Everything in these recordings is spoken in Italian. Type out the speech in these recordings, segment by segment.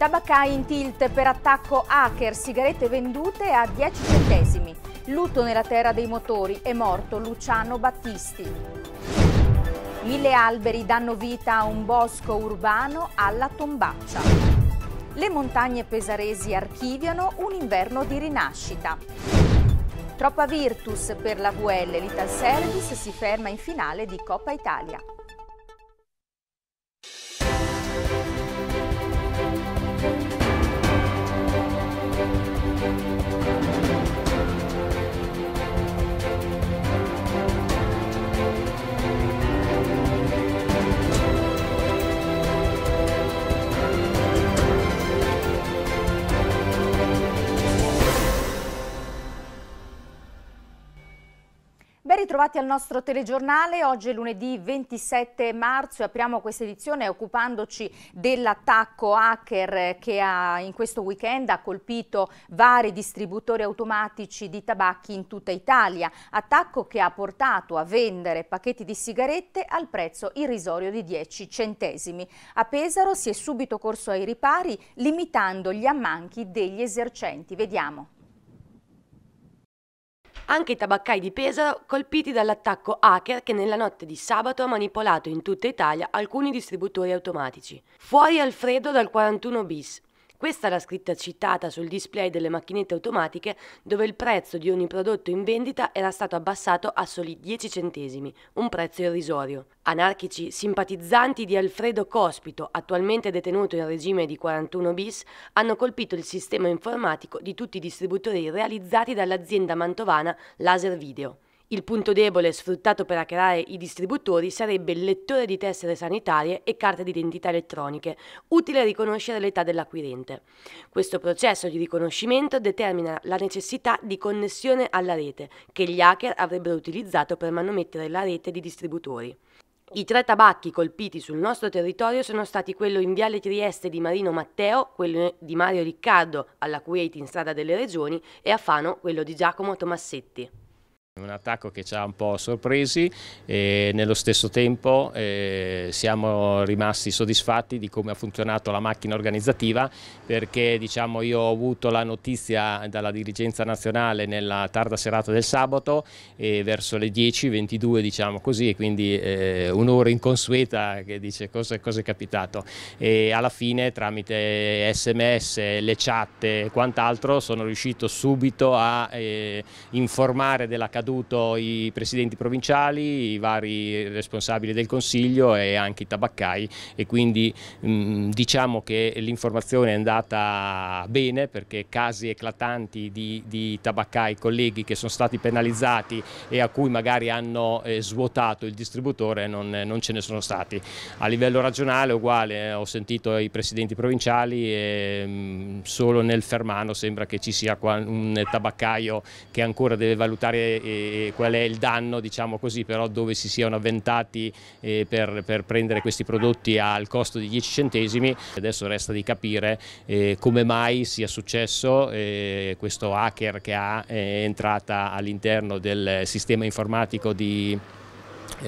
Tabacai in tilt per attacco hacker, sigarette vendute a 10 centesimi. Lutto nella terra dei motori, è morto Luciano Battisti. Mille alberi danno vita a un bosco urbano alla tombaccia. Le montagne pesaresi archiviano un inverno di rinascita. Troppa Virtus per la VL, l'Ital Service si ferma in finale di Coppa Italia. Bentrovati al nostro telegiornale, oggi è lunedì 27 marzo e apriamo questa edizione occupandoci dell'attacco hacker che ha, in questo weekend ha colpito vari distributori automatici di tabacchi in tutta Italia, attacco che ha portato a vendere pacchetti di sigarette al prezzo irrisorio di 10 centesimi. A Pesaro si è subito corso ai ripari limitando gli ammanchi degli esercenti. Vediamo anche i tabaccai di Pesaro colpiti dall'attacco hacker che nella notte di sabato ha manipolato in tutta Italia alcuni distributori automatici. Fuori Alfredo dal 41 bis, questa è la scritta citata sul display delle macchinette automatiche dove il prezzo di ogni prodotto in vendita era stato abbassato a soli 10 centesimi, un prezzo irrisorio. Anarchici simpatizzanti di Alfredo Cospito, attualmente detenuto in regime di 41 bis, hanno colpito il sistema informatico di tutti i distributori realizzati dall'azienda mantovana Laser Video. Il punto debole sfruttato per hackerare i distributori sarebbe il lettore di tessere sanitarie e carte d'identità elettroniche, utile a riconoscere l'età dell'acquirente. Questo processo di riconoscimento determina la necessità di connessione alla rete, che gli hacker avrebbero utilizzato per manomettere la rete di distributori. I tre tabacchi colpiti sul nostro territorio sono stati quello in Viale Trieste di Marino Matteo, quello di Mario Riccardo alla Kuwait in strada delle Regioni e a Fano quello di Giacomo Tomassetti. Un attacco che ci ha un po' sorpresi e nello stesso tempo eh, siamo rimasti soddisfatti di come ha funzionato la macchina organizzativa perché diciamo, io ho avuto la notizia dalla dirigenza nazionale nella tarda serata del sabato e verso le 10, 22 diciamo così e quindi eh, un'ora inconsueta che dice cosa, cosa, è capitato e alla fine tramite sms, le chat e quant'altro sono riuscito subito a eh, informare della caduta accaduto i presidenti provinciali, i vari responsabili del Consiglio e anche i tabaccai e quindi mh, mm, diciamo che l'informazione è andata bene perché casi eclatanti di, di, tabaccai, colleghi che sono stati penalizzati e a cui magari hanno eh, svuotato il distributore non, non, ce ne sono stati. A livello regionale uguale, eh, ho sentito i presidenti provinciali e mh, mm, solo nel Fermano sembra che ci sia un tabaccaio che ancora deve valutare eh, eh, qual è il danno, diciamo così, però dove si siano avventati eh, per, per, prendere questi prodotti al costo di 10 centesimi. Adesso resta di capire eh, come mai sia successo eh, questo hacker che ha eh, entrata all'interno del sistema informatico di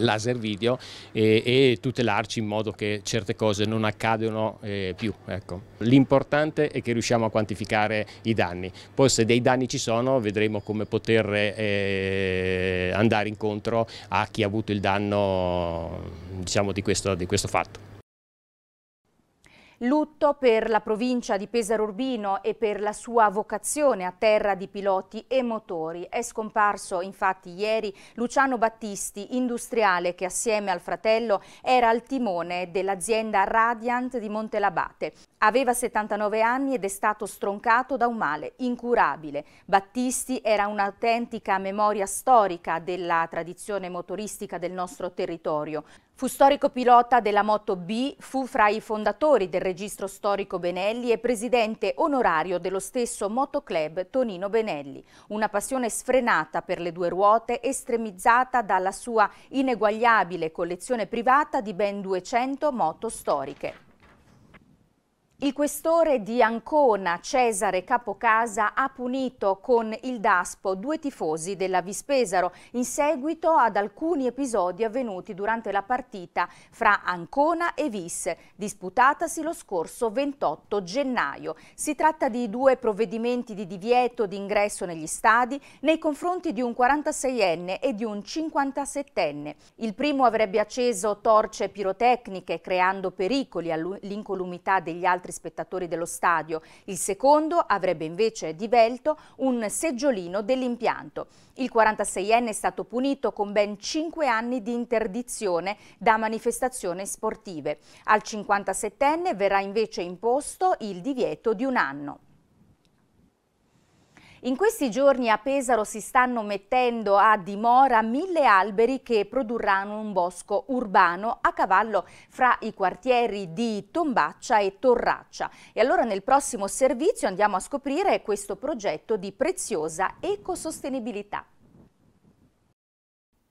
laser video e, e, tutelarci in modo che certe cose non accadano eh, più. Ecco. L'importante è che riusciamo a quantificare i danni, poi se dei danni ci sono vedremo come poter eh, andare incontro a chi ha avuto il danno diciamo, di, questo, di questo fatto. Lutto per la provincia di Pesaro Urbino e per la sua vocazione a terra di piloti e motori. È scomparso infatti ieri Luciano Battisti, industriale che assieme al fratello era al timone dell'azienda Radiant di Montelabate. Aveva 79 anni ed è stato stroncato da un male incurabile. Battisti era un'autentica memoria storica della tradizione motoristica del nostro territorio. Fu storico pilota della Moto B, fu fra i fondatori del registro storico Benelli e presidente onorario dello stesso motoclub Tonino Benelli. Una passione sfrenata per le due ruote, estremizzata dalla sua ineguagliabile collezione privata di ben 200 moto storiche. Il questore di Ancona, Cesare Capocasa, ha punito con il Daspo due tifosi della Vispesaro in seguito ad alcuni episodi avvenuti durante la partita fra Ancona e Vis, disputatasi lo scorso 28 gennaio. Si tratta di due provvedimenti di divieto di ingresso negli stadi nei confronti di un 46enne e di un 57enne. Il primo avrebbe acceso torce pirotecniche creando pericoli all'incolumità degli altri altri spettatori dello stadio. Il secondo avrebbe invece divelto un seggiolino dell'impianto. Il 46enne è stato punito con ben 5 anni di interdizione da manifestazioni sportive. Al 57enne verrà invece imposto il divieto di un anno. In questi giorni a Pesaro si stanno mettendo a dimora mille alberi che produrranno un bosco urbano a cavallo fra i quartieri di Tombaccia e Torraccia. E allora nel prossimo servizio andiamo a scoprire questo progetto di preziosa ecosostenibilità.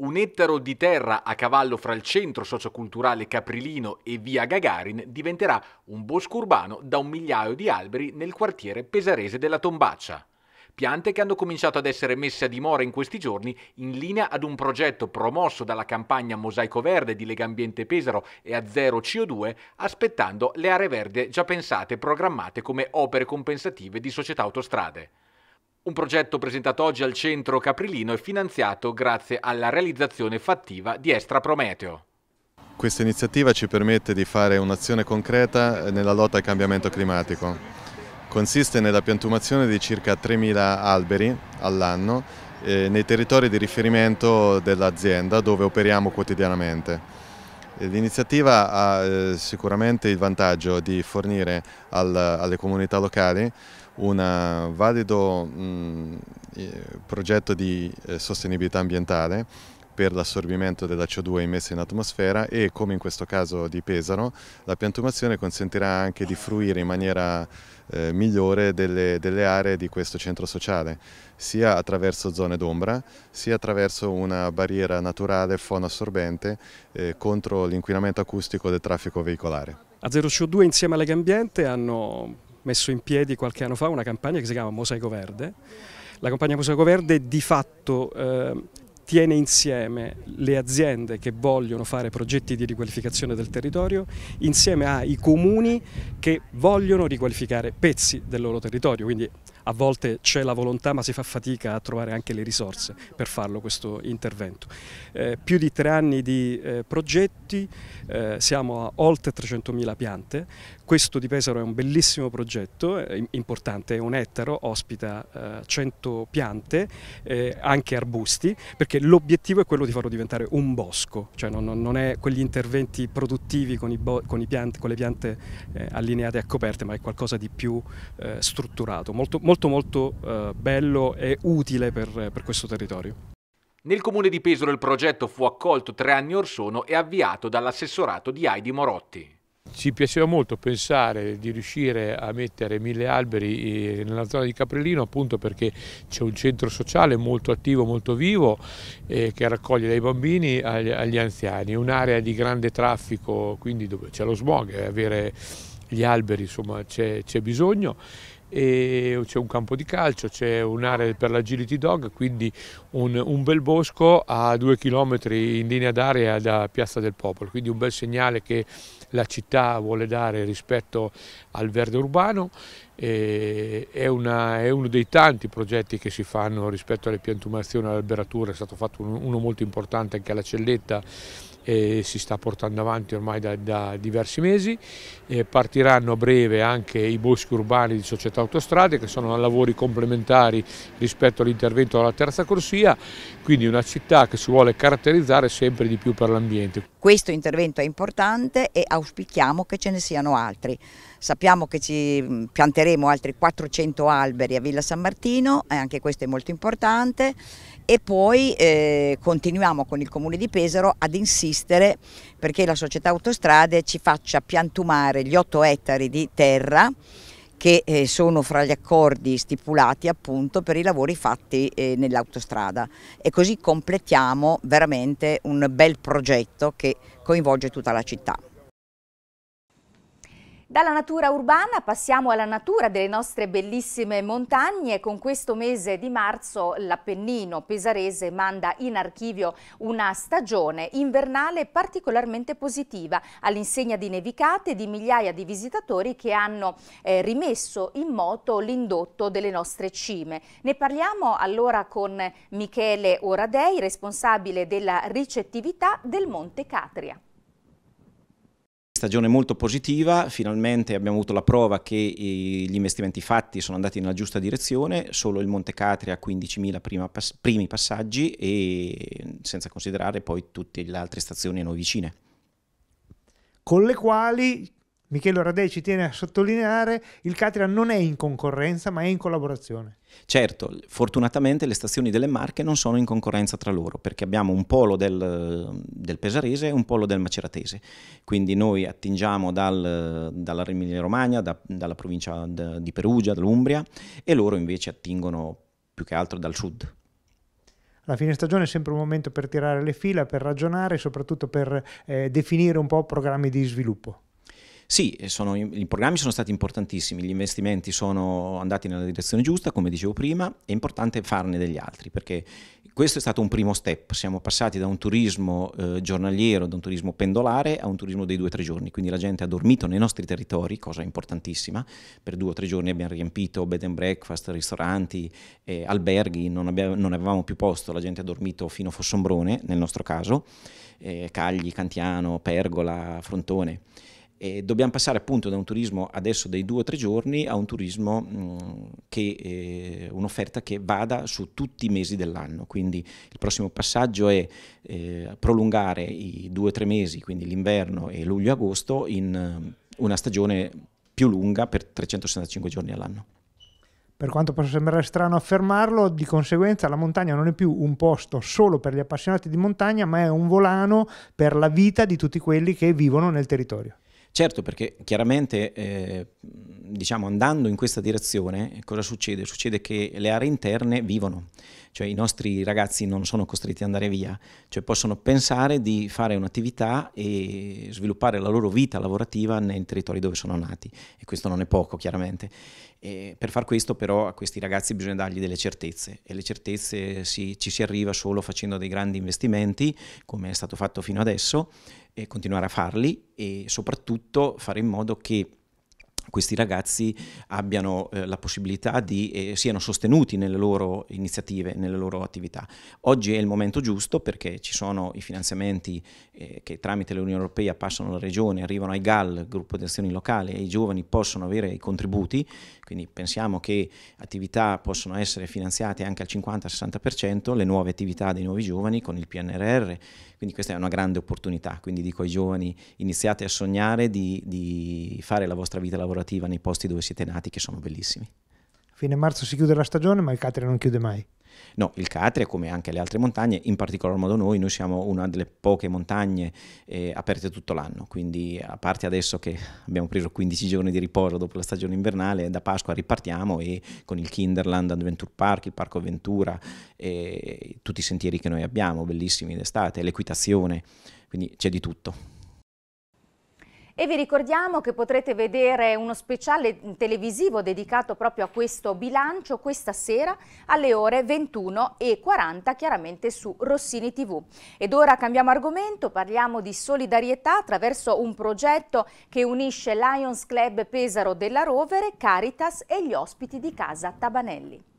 Un ettaro di terra a cavallo fra il centro socioculturale Caprilino e via Gagarin diventerà un bosco urbano da un migliaio di alberi nel quartiere pesarese della Tombaccia piante che hanno cominciato ad essere messe a dimora in questi giorni in linea ad un progetto promosso dalla campagna Mosaico Verde di Legambiente Pesaro e a zero CO2, aspettando le aree verde già pensate e programmate come opere compensative di società autostrade. Un progetto presentato oggi al centro caprilino e finanziato grazie alla realizzazione fattiva di Estra Prometeo. Questa iniziativa ci permette di fare un'azione concreta nella lotta al cambiamento climatico consiste nella piantumazione di circa 3.000 alberi all'anno eh, nei territori di riferimento dell'azienda dove operiamo quotidianamente. Eh, l'iniziativa ha eh, sicuramente il vantaggio di fornire al, alle comunità locali un eh, valido mh, mm, eh, progetto di eh, sostenibilità ambientale per l'assorbimento della CO2 immessa in atmosfera e come in questo caso di Pesaro la piantumazione consentirà anche di fruire in maniera eh, migliore delle, delle, aree di questo centro sociale sia attraverso zone d'ombra sia attraverso una barriera naturale fonoassorbente eh, contro l'inquinamento acustico del traffico veicolare. A Zero CO2 insieme a Lega hanno messo in piedi qualche anno fa una campagna che si chiama Mosaico Verde. La campagna Mosaico Verde di fatto eh, tiene insieme le aziende che vogliono fare progetti di riqualificazione del territorio insieme ai comuni che vogliono riqualificare pezzi del loro territorio, quindi a volte c'è la volontà ma si fa fatica a trovare anche le risorse per farlo questo intervento. Eh, più di tre anni di eh, progetti, eh, siamo a oltre 300.000 piante, questo di Pesaro è un bellissimo progetto, eh, importante, è un ettaro, ospita 100 eh, piante, eh, anche arbusti, perché l'obiettivo è quello di farlo diventare un bosco, cioè non, non è quegli interventi produttivi con, con, piante, con le piante allineate a coperte, ma è qualcosa di più strutturato, molto, molto molto molto eh, bello e utile per, per questo territorio. Nel comune di Pesaro il progetto fu accolto tre anni or sono e avviato dall'assessorato di Aidi Morotti. Ci piaceva molto pensare di riuscire a mettere mille alberi eh, nella zona di Caprilino appunto perché c'è un centro sociale molto attivo, molto vivo eh, che raccoglie dai bambini agli, agli anziani, un'area di grande traffico quindi dove c'è lo smog, eh, avere gli alberi insomma c'è bisogno c'è un campo di calcio, c'è un'area per l'agility dog, quindi un, un, bel bosco a due chilometri in linea d'aria da Piazza del Popolo, quindi un bel segnale che la città vuole dare rispetto al verde urbano, è, una, è, uno dei tanti progetti che si fanno rispetto alle piantumazioni e all'alberatura, è stato fatto uno molto importante anche alla Celletta e si sta portando avanti ormai da, da diversi mesi. E partiranno a breve anche i boschi urbani di società autostrade che sono lavori complementari rispetto all'intervento della terza corsia, quindi una città che si vuole caratterizzare sempre di più per l'ambiente. Questo intervento è importante e auspichiamo che ce ne siano altri. Sappiamo che ci pianteremo altri 400 alberi a Villa San Martino, e anche questo è molto importante e poi eh, continuiamo con il Comune di Pesaro ad insistere perché la società autostrade ci faccia piantumare gli 8 ettari di terra che eh, sono fra gli accordi stipulati appunto per i lavori fatti eh, nell'autostrada e così completiamo veramente un bel progetto che coinvolge tutta la città. Dalla natura urbana passiamo alla natura delle nostre bellissime montagne. Con questo mese di marzo l'Appennino pesarese manda in archivio una stagione invernale particolarmente positiva all'insegna di nevicate di migliaia di visitatori che hanno eh, rimesso in moto l'indotto delle nostre cime. Ne parliamo allora con Michele Oradei, responsabile della ricettività del Monte Catria stagione molto positiva, finalmente abbiamo avuto la prova che eh, gli investimenti fatti sono andati nella giusta direzione, solo il Monte Catria ha 15.000 primi passaggi e senza considerare poi tutte le altre stazioni a noi vicine. Con le quali Michele Radei ci tiene a sottolineare, il Catria non è in concorrenza ma è in collaborazione. Certo, fortunatamente le stazioni delle Marche non sono in concorrenza tra loro perché abbiamo un polo del, del Pesarese e un polo del Maceratese, quindi noi attingiamo dal, dalla Emilia Romagna, da, dalla provincia di Perugia, dall'Umbria e loro invece attingono più che altro dal sud. La fine stagione è sempre un momento per tirare le fila, per ragionare e soprattutto per eh, definire un po' programmi di sviluppo. Sì, sono, i programmi sono stati importantissimi, gli investimenti sono andati nella direzione giusta, come dicevo prima, è importante farne degli altri perché questo è stato un primo step, siamo passati da un turismo eh, giornaliero, da un turismo pendolare a un turismo dei due o tre giorni, quindi la gente ha dormito nei nostri territori, cosa importantissima, per due o tre giorni abbiamo riempito bed and breakfast, ristoranti, eh, alberghi, non, abbiamo, non avevamo più posto, la gente ha dormito fino a Fossombrone nel nostro caso, eh, Cagli, Cantiano, Pergola, Frontone. E dobbiamo passare appunto da un turismo adesso dei due o tre giorni a un turismo mh, mm, che, eh, un'offerta che vada su tutti i mesi dell'anno. Quindi il prossimo passaggio è eh, prolungare i due o tre mesi, quindi l'inverno e luglio-agosto, in mm, una stagione più lunga per 365 giorni all'anno. Per quanto possa sembrare strano affermarlo, di conseguenza la montagna non è più un posto solo per gli appassionati di montagna, ma è un volano per la vita di tutti quelli che vivono nel territorio. Certo perché chiaramente eh, diciamo, andando in questa direzione cosa succede? Succede che le aree interne vivono, cioè i nostri ragazzi non sono costretti ad andare via, cioè possono pensare di fare un'attività e sviluppare la loro vita lavorativa nei territori dove sono nati e questo non è poco chiaramente. E per far questo però a questi ragazzi bisogna dargli delle certezze e le certezze si, ci si arriva solo facendo dei grandi investimenti come è stato fatto fino adesso continuare a farli e soprattutto fare in modo che questi ragazzi abbiano eh, la possibilità di eh, siano sostenuti nelle loro iniziative, nelle loro attività. Oggi è il momento giusto perché ci sono i finanziamenti eh, che tramite l'Unione Europea passano alla regione, arrivano ai GAL, gruppo di azioni locali, e i giovani possono avere i contributi, quindi pensiamo che attività possono essere finanziate anche al 50-60%, le nuove attività dei nuovi giovani con il PNRR, quindi questa è una grande opportunità, quindi dico ai giovani iniziate a sognare di, di fare la vostra vita lavorativa lavorativa nei posti dove siete nati che sono bellissimi. A fine marzo si chiude la stagione, ma il Catria non chiude mai. No, il Catria, come anche le altre montagne, in particolar modo noi, noi siamo una delle poche montagne eh, aperte tutto l'anno, quindi a parte adesso che abbiamo preso 15 giorni di riposo dopo la stagione invernale, da Pasqua ripartiamo e con il Kinderland Adventure Park, il Parco Ventura, eh, tutti i sentieri che noi abbiamo, bellissimi d'estate, l'equitazione, quindi c'è di tutto. E vi ricordiamo che potrete vedere uno speciale televisivo dedicato proprio a questo bilancio questa sera alle ore 21.40 chiaramente su Rossini TV. Ed ora cambiamo argomento, parliamo di solidarietà attraverso un progetto che unisce Lions Club Pesaro della Rovere, Caritas e gli ospiti di casa Tabanelli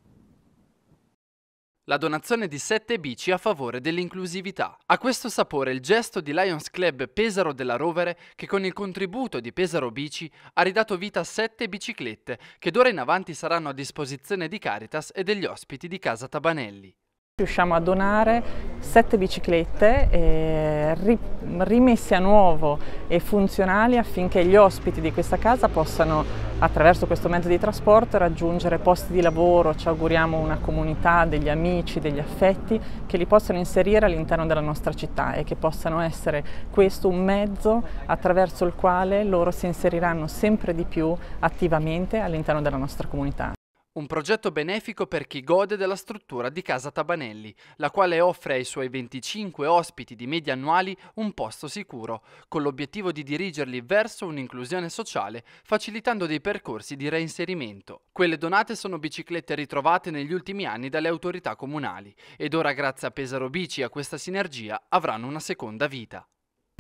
la donazione di 7 bici a favore dell'inclusività. A questo sapore il gesto di Lions Club Pesaro della Rovere che con il contributo di Pesaro Bici ha ridato vita a 7 biciclette che d'ora in avanti saranno a disposizione di Caritas e degli ospiti di Casa Tabanelli riusciamo a donare sette biciclette eh, ri, rimesse a nuovo e funzionali affinché gli ospiti di questa casa possano attraverso questo mezzo di trasporto raggiungere posti di lavoro, ci auguriamo una comunità, degli amici, degli affetti che li possano inserire all'interno della nostra città e che possano essere questo un mezzo attraverso il quale loro si inseriranno sempre di più attivamente all'interno della nostra comunità. Un progetto benefico per chi gode della struttura di Casa Tabanelli, la quale offre ai suoi 25 ospiti di media annuali un posto sicuro, con l'obiettivo di dirigerli verso un'inclusione sociale, facilitando dei percorsi di reinserimento. Quelle donate sono biciclette ritrovate negli ultimi anni dalle autorità comunali ed ora grazie a Pesaro Bici e a questa sinergia avranno una seconda vita.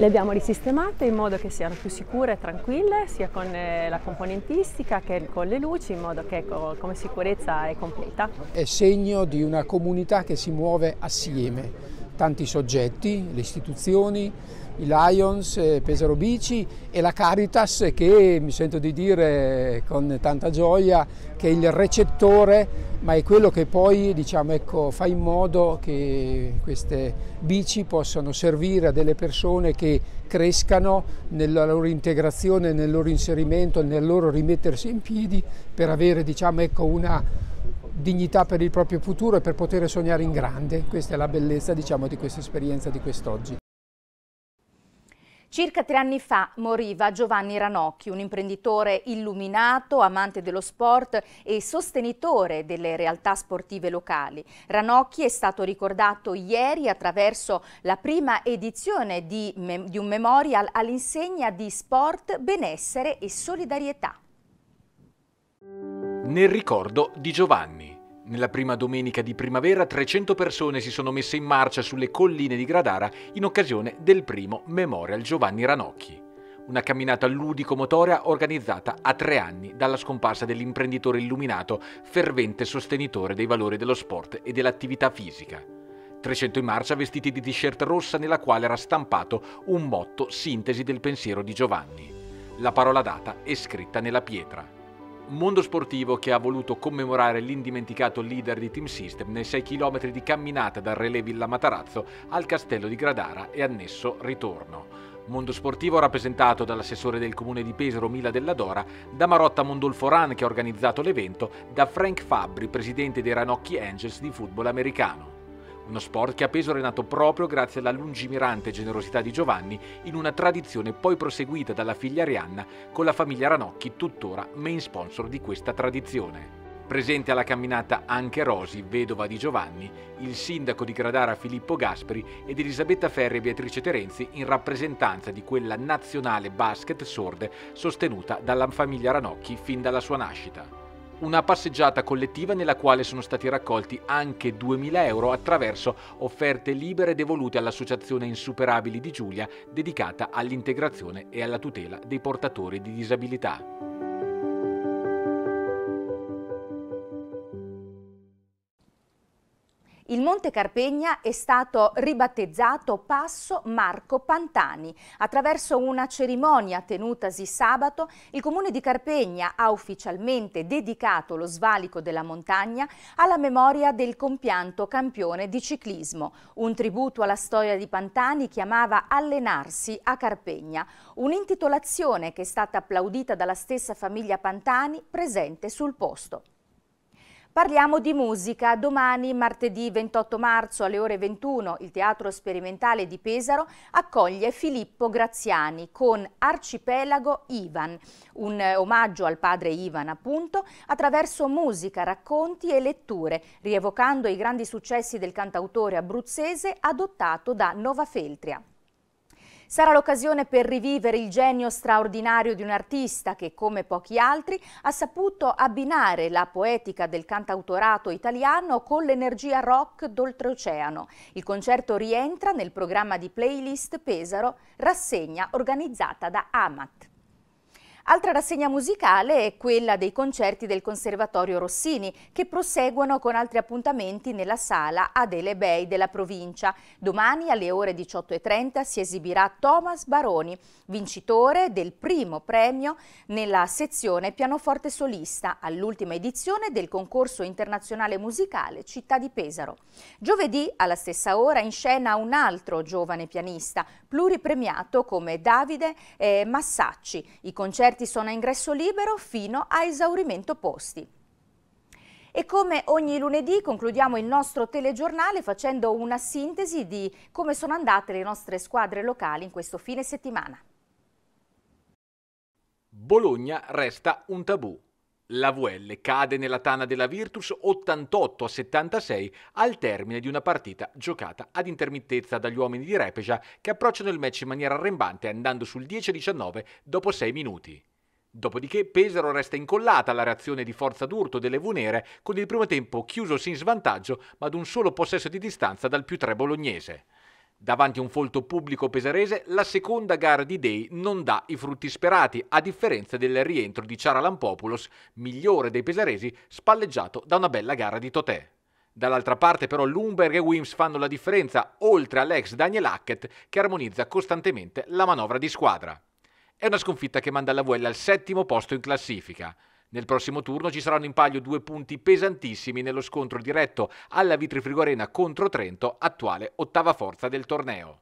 Le abbiamo risistemate in modo che siano più sicure e tranquille sia con eh, la componentistica che con le luci in modo che come sicurezza è completa. È segno di una comunità che si muove assieme, tanti soggetti, le istituzioni, i Lions eh, Pesaro Bici e la Caritas che mi sento di dire con tanta gioia che è il recettore ma è quello che poi diciamo, ecco, fa in modo che queste bici possano servire a delle persone che crescano nella loro integrazione, nel loro inserimento, nel loro rimettersi in piedi per avere diciamo, ecco, una dignità per il proprio futuro e per poter sognare in grande. Questa è la bellezza diciamo, di questa esperienza di quest'oggi. Circa tre anni fa moriva Giovanni Ranocchi, un imprenditore illuminato, amante dello sport e sostenitore delle realtà sportive locali. Ranocchi è stato ricordato ieri attraverso la prima edizione di, di un memorial all'insegna di sport, benessere e solidarietà. Nel ricordo di Giovanni. Nella prima domenica di primavera 300 persone si sono messe in marcia sulle colline di Gradara in occasione del primo Memorial Giovanni Ranocchi. Una camminata ludico-motoria organizzata a tre anni dalla scomparsa dell'imprenditore illuminato, fervente sostenitore dei valori dello sport e dell'attività fisica. 300 in marcia vestiti di t-shirt rossa nella quale era stampato un motto sintesi del pensiero di Giovanni. La parola data è scritta nella pietra mondo sportivo che ha voluto commemorare l'indimenticato leader di Team System nei 6 km di camminata dal Relè Villa Matarazzo al castello di Gradara e annesso ritorno. Mondo sportivo rappresentato dall'assessore del comune di Pesaro Mila Della Dora, da Marotta Mondolfo Ran che ha organizzato l'evento, da Frank Fabbri, presidente dei Ranocchi Angels di football americano. Uno sport che ha peso renato proprio grazie alla lungimirante generosità di Giovanni in una tradizione poi proseguita dalla figlia Arianna con la famiglia Ranocchi tuttora main sponsor di questa tradizione. Presente alla camminata anche Rosi, vedova di Giovanni, il sindaco di Gradara Filippo Gasperi ed Elisabetta Ferri e Beatrice Terenzi in rappresentanza di quella nazionale basket sorde sostenuta dalla famiglia Ranocchi fin dalla sua nascita una passeggiata collettiva nella quale sono stati raccolti anche 2.000 euro attraverso offerte libere devolute all'Associazione Insuperabili di Giulia dedicata all'integrazione e alla tutela dei portatori di disabilità. Il Monte Carpegna è stato ribattezzato Passo Marco Pantani. Attraverso una cerimonia tenutasi sabato, il Comune di Carpegna ha ufficialmente dedicato lo svalico della montagna alla memoria del compianto campione di ciclismo. Un tributo alla storia di Pantani chiamava Allenarsi a Carpegna, un'intitolazione che è stata applaudita dalla stessa famiglia Pantani presente sul posto. Parliamo di musica. Domani, martedì 28 marzo alle ore 21, il Teatro Sperimentale di Pesaro accoglie Filippo Graziani con Arcipelago Ivan, un omaggio al padre Ivan appunto, attraverso musica, racconti e letture, rievocando i grandi successi del cantautore abruzzese adottato da Nova Feltria. Sarà l'occasione per rivivere il genio straordinario di un artista che, come pochi altri, ha saputo abbinare la poetica del cantautorato italiano con l'energia rock d'oltreoceano. Il concerto rientra nel programma di playlist Pesaro, rassegna organizzata da Amat. Altra rassegna musicale è quella dei concerti del Conservatorio Rossini, che proseguono con altri appuntamenti nella sala Adele Bay della provincia. Domani alle ore 18.30 si esibirà Thomas Baroni, vincitore del primo premio nella sezione pianoforte solista all'ultima edizione del concorso internazionale musicale Città di Pesaro. Giovedì alla stessa ora in scena un altro giovane pianista, pluripremiato come Davide eh, Massacci. I concerti offerti sono a ingresso libero fino a esaurimento posti. E come ogni lunedì concludiamo il nostro telegiornale facendo una sintesi di come sono andate le nostre squadre locali in questo fine settimana. Bologna resta un tabù. La VL cade nella tana della Virtus 88 a 76 al termine di una partita giocata ad intermittenza dagli uomini di Repeja che approcciano il match in maniera arrembante andando sul 10-19 dopo 6 minuti. Dopodiché Pesaro resta incollata alla reazione di forza d'urto delle Vunere con il primo tempo chiuso sin svantaggio ma ad un solo possesso di distanza dal più 3 bolognese. Davanti a un folto pubblico pesarese, la seconda gara di Day non dà i frutti sperati, a differenza del rientro di Ciaralampopoulos, migliore dei pesaresi, spalleggiato da una bella gara di Totè. Dall'altra parte però Lumberg e Wims fanno la differenza, oltre all'ex Daniel Hackett che armonizza costantemente la manovra di squadra. È una sconfitta che manda la Vuella al settimo posto in classifica. Nel prossimo turno ci saranno in palio due punti pesantissimi nello scontro diretto alla Vitri contro Trento, attuale ottava forza del torneo.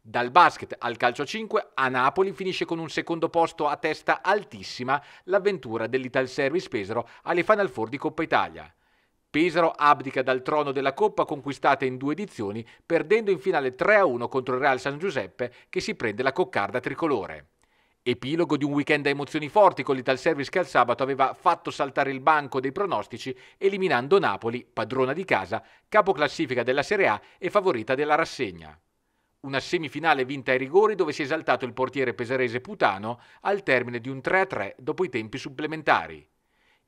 Dal basket al calcio 5 a Napoli finisce con un secondo posto a testa altissima l'avventura dell'Ital Service Pesaro alle Final Four di Coppa Italia. Pesaro abdica dal trono della Coppa conquistata in due edizioni, perdendo in finale 3-1 contro il Real San Giuseppe che si prende la coccarda tricolore. Epilogo di un weekend a emozioni forti con l'Ital Service che al sabato aveva fatto saltare il banco dei pronostici, eliminando Napoli, padrona di casa, capoclassifica della Serie A e favorita della rassegna. Una semifinale vinta ai rigori dove si è esaltato il portiere pesarese Putano al termine di un 3-3 dopo i tempi supplementari.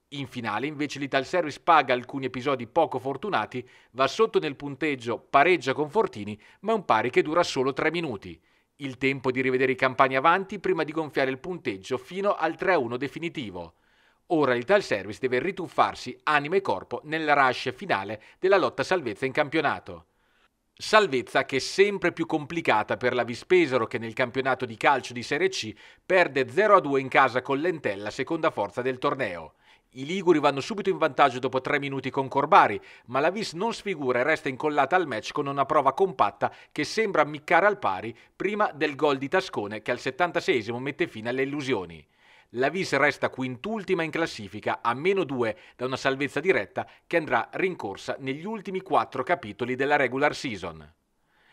In finale invece l'Ital Service paga alcuni episodi poco fortunati, va sotto nel punteggio, pareggia con Fortini, ma è un pari che dura solo 3 minuti. Il tempo di rivedere i campani avanti prima di gonfiare il punteggio fino al 3-1 definitivo. Ora il Tal Service deve rituffarsi anima e corpo nella rush finale della lotta salvezza in campionato. Salvezza che è sempre più complicata per la Vispesaro che nel campionato di calcio di Serie C perde 0-2 in casa con l'Entella, seconda forza del torneo. I Liguri vanno subito in vantaggio dopo tre minuti con Corbari, ma la Vis non sfigura e resta incollata al match con una prova compatta che sembra ammiccare al pari prima del gol di Tascone che al 76 mette fine alle illusioni. La Vis resta quintultima in classifica a meno 2 da una salvezza diretta che andrà rincorsa negli ultimi quattro capitoli della regular season.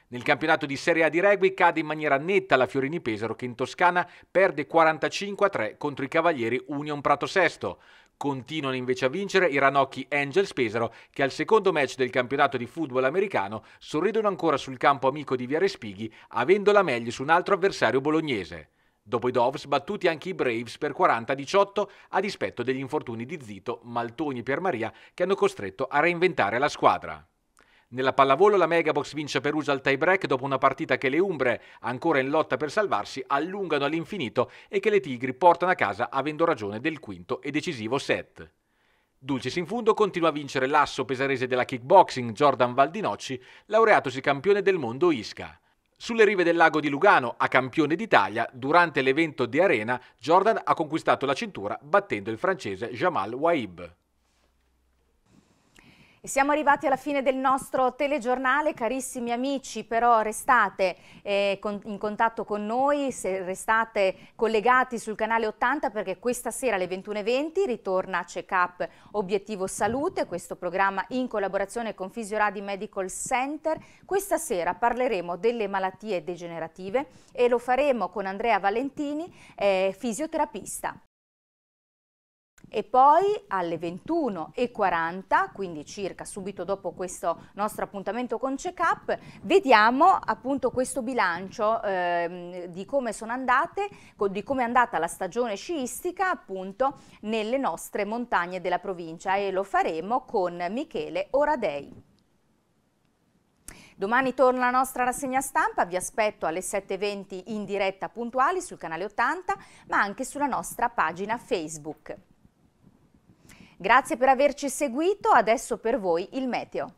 Nel campionato di Serie A di rugby cade in maniera netta la Fiorini Pesaro che in Toscana perde 45 3 contro i Cavalieri Union Prato Sesto continuano invece a vincere i ranocchi Angels Pesaro che al secondo match del campionato di football americano sorridono ancora sul campo amico di Viare Spighi avendo la meglio su un altro avversario bolognese. Dopo i Doves battuti anche i Braves per 40-18 a dispetto degli infortuni di Zito, Maltoni e Piermaria che hanno costretto a reinventare la squadra. Nella pallavolo la Megabox vince Perugia al tie-break dopo una partita che le Umbre, ancora in lotta per salvarsi, allungano all'infinito e che le Tigri portano a casa avendo ragione del quinto e decisivo set. Dulcis in fundo continua a vincere l'asso pesarese della kickboxing Jordan Valdinocci, laureatosi campione del mondo ISCA. Sulle rive del lago di Lugano, a campione d'Italia, durante l'evento di Arena, Jordan ha conquistato la cintura battendo il francese Jamal Waib. E siamo arrivati alla fine del nostro telegiornale, carissimi amici, però restate eh, con, in contatto con noi, se restate collegati sul canale 80 perché questa sera alle 21.20 ritorna Check Up Obiettivo Salute, questo programma in collaborazione con Fisioradi Medical Center. Questa sera parleremo delle malattie degenerative e lo faremo con Andrea Valentini, eh, fisioterapista e poi alle 21.40, quindi circa subito dopo questo nostro appuntamento con Check Up, vediamo appunto questo bilancio ehm, di come sono andate, di come è andata la stagione sciistica appunto nelle nostre montagne della provincia e lo faremo con Michele Oradei. Domani torna la nostra rassegna stampa, vi aspetto alle 7.20 in diretta puntuali sul canale 80, ma anche sulla nostra pagina Facebook. Grazie per averci seguito, adesso per voi il meteo.